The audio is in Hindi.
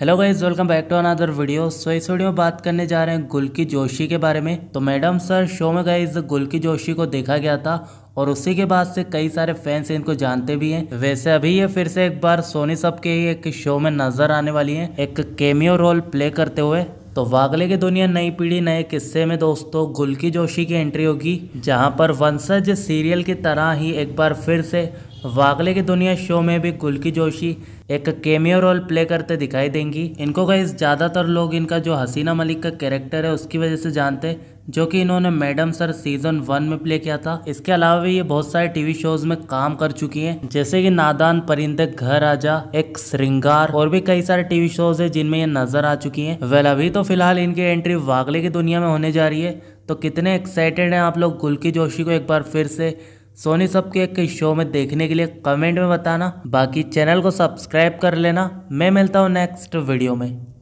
hello guys welcome back to another video so इस वीडियो में बात करने जा रहे हैं गुलकी जोशी के बारे में तो मैडम सर शो में गाइज गुलकी जोशी को देखा गया था और उसी के बाद से कई सारे फैंस इनको जानते भी हैं वैसे अभी ये फिर से एक बार सोनी सब के एक शो में नजर आने वाली हैं एक केमियो रोल प्ले करते हुए तो वागले की दुनिया नई पीढ़ी नए किस्से में दोस्तों गुलकी जोशी की एंट्री होगी जहाँ पर वंशज सीरियल की तरह ही एक बार फिर से वागले की दुनिया शो में भी कुलकी जोशी एक केमियो रोल प्ले करते दिखाई देंगी इनको कहीं ज़्यादातर लोग इनका जो हसीना मलिक का कैरेक्टर है उसकी वजह से जानते हैं जो कि इन्होंने मैडम सर सीजन वन में प्ले किया था इसके अलावा भी ये बहुत सारे टीवी शोज में काम कर चुकी हैं जैसे कि नादान परिंदे घर आजा एक श्रृंगार और भी कई सारे टीवी शोज है जिनमें ये नजर आ चुकी हैं वेल अभी तो फिलहाल इनकी एंट्री वागले की दुनिया में होने जा रही है तो कितने एक्साइटेड हैं आप लोग गुलकी जोशी को एक बार फिर से सोनी सब के एक शो में देखने के लिए कमेंट में बताना बाकी चैनल को सब्सक्राइब कर लेना मैं मिलता हूँ नेक्स्ट वीडियो में